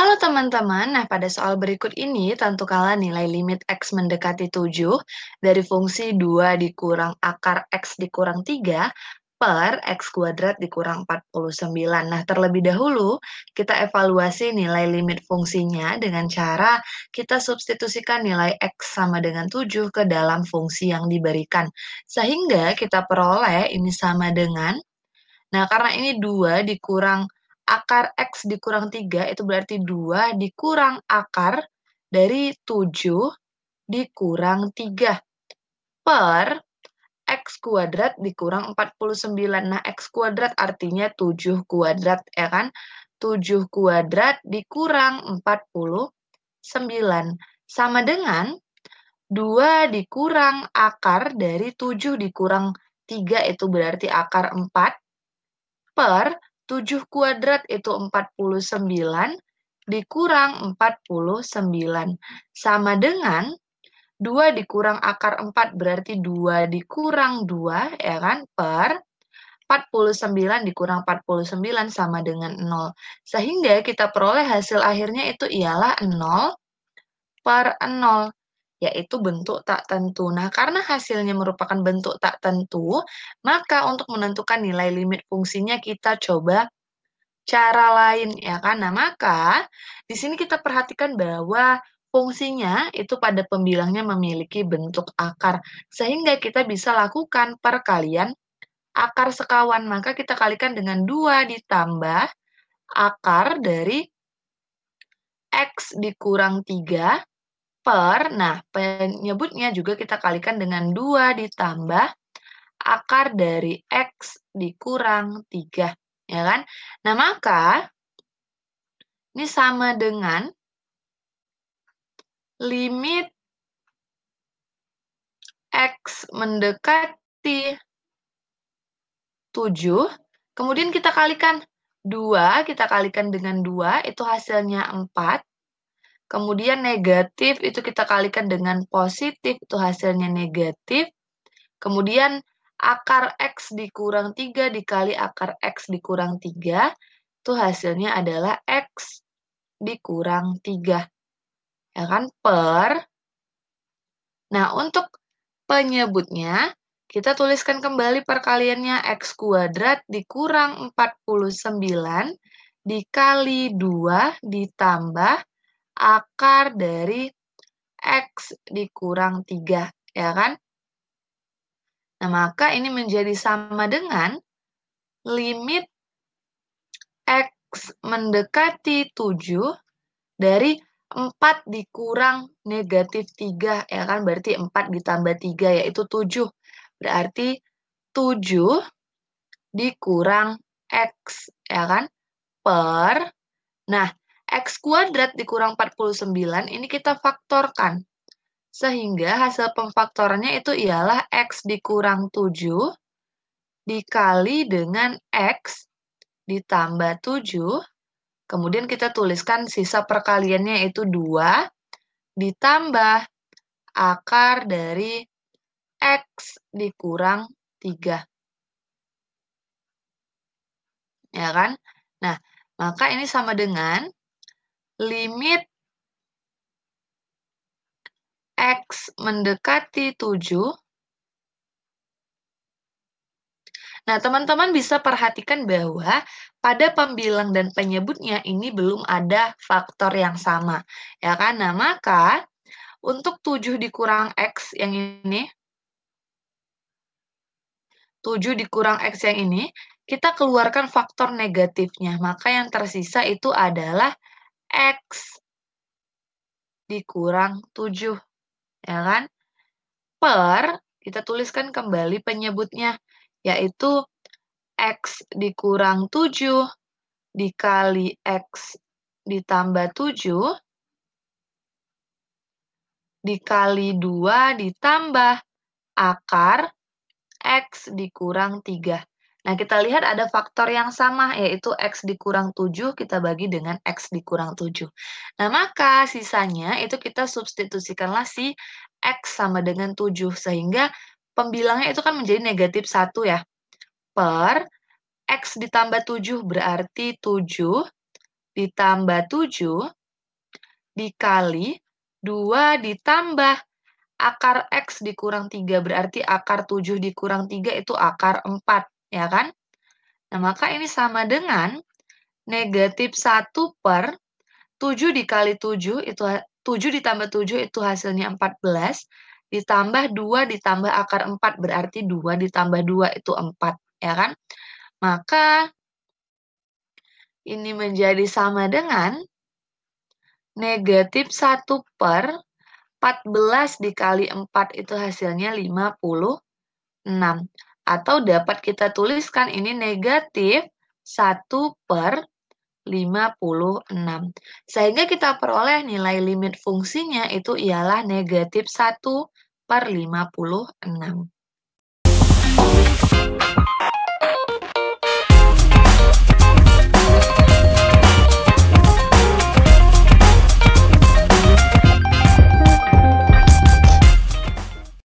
Halo teman-teman, nah pada soal berikut ini tentu kala nilai limit X mendekati 7 dari fungsi 2 dikurang akar X dikurang 3 per X kuadrat dikurang 49. Nah terlebih dahulu kita evaluasi nilai limit fungsinya dengan cara kita substitusikan nilai X sama dengan 7 ke dalam fungsi yang diberikan. Sehingga kita peroleh ini sama dengan, nah karena ini 2 dikurang akar X dikurang 3 itu berarti 2 dikurang akar dari 7 dikurang 3 per X kuadrat dikurang 49. Nah, X kuadrat artinya 7 kuadrat, ya kan? 7 kuadrat dikurang 49. Sama dengan 2 dikurang akar dari 7 dikurang 3 itu berarti akar 4 per 7 kuadrat itu 49 dikurang 49 sama dengan 2 dikurang akar 4 berarti 2 dikurang 2 ya kan per 49 dikurang 49 sama dengan 0. Sehingga kita peroleh hasil akhirnya itu ialah 0 per 0 yaitu bentuk tak tentu. Nah, karena hasilnya merupakan bentuk tak tentu, maka untuk menentukan nilai limit fungsinya kita coba cara lain ya kan. Nah, maka di sini kita perhatikan bahwa fungsinya itu pada pembilangnya memiliki bentuk akar sehingga kita bisa lakukan perkalian akar sekawan maka kita kalikan dengan dua ditambah akar dari x dikurang 3 per, nah penyebutnya juga kita kalikan dengan 2 ditambah akar dari X dikurang 3, ya kan? Nah, maka ini sama dengan limit X mendekati 7, kemudian kita kalikan 2, kita kalikan dengan 2, itu hasilnya 4, Kemudian negatif itu kita kalikan dengan positif, itu hasilnya negatif. Kemudian akar X dikurang 3 dikali akar X dikurang 3, itu hasilnya adalah X dikurang 3. Ya kan? Per. Nah, untuk penyebutnya, kita tuliskan kembali perkaliannya X kuadrat dikurang 49 dikali 2 ditambah akar dari X dikurang 3, ya kan? Nah, maka ini menjadi sama dengan limit X mendekati 7 dari 4 dikurang negatif 3, ya kan? Berarti 4 ditambah 3, yaitu 7. Berarti 7 dikurang X, ya kan? Per, nah, X kuadrat dikurang 49 ini kita faktorkan. Sehingga hasil pemfaktorannya itu ialah X dikurang 7 dikali dengan X ditambah 7. Kemudian kita tuliskan sisa perkaliannya itu 2 ditambah akar dari X dikurang 3. Ya kan? Nah, maka ini sama dengan limit X mendekati 7. Nah, teman-teman bisa perhatikan bahwa pada pembilang dan penyebutnya ini belum ada faktor yang sama. Ya kan? Nah, maka untuk 7 dikurang X yang ini, 7 dikurang X yang ini, kita keluarkan faktor negatifnya. Maka yang tersisa itu adalah X dikurang 7. Ya kan? Per, kita tuliskan kembali penyebutnya, yaitu X dikurang 7 dikali X ditambah 7 dikali 2 ditambah akar X dikurang 3. Nah, kita lihat ada faktor yang sama, yaitu X dikurang 7 kita bagi dengan X dikurang 7. Nah, maka sisanya itu kita substitusikanlah si X sama dengan 7, sehingga pembilangnya itu kan menjadi negatif 1 ya. Per X ditambah 7 berarti 7 ditambah 7 dikali 2 ditambah akar X dikurang 3 berarti akar 7 dikurang 3 itu akar 4 ya kan? Nah, maka ini sama dengan negatif 1 per 7 dikali 7, itu 7 ditambah 7 itu hasilnya 14, ditambah 2 ditambah akar 4 berarti 2 ditambah 2 itu 4, ya kan? Maka ini menjadi sama dengan negatif 1 per 14 dikali 4 itu hasilnya 56. Atau dapat kita tuliskan ini negatif 1 per 56. Sehingga kita peroleh nilai limit fungsinya itu ialah negatif 1 per 56.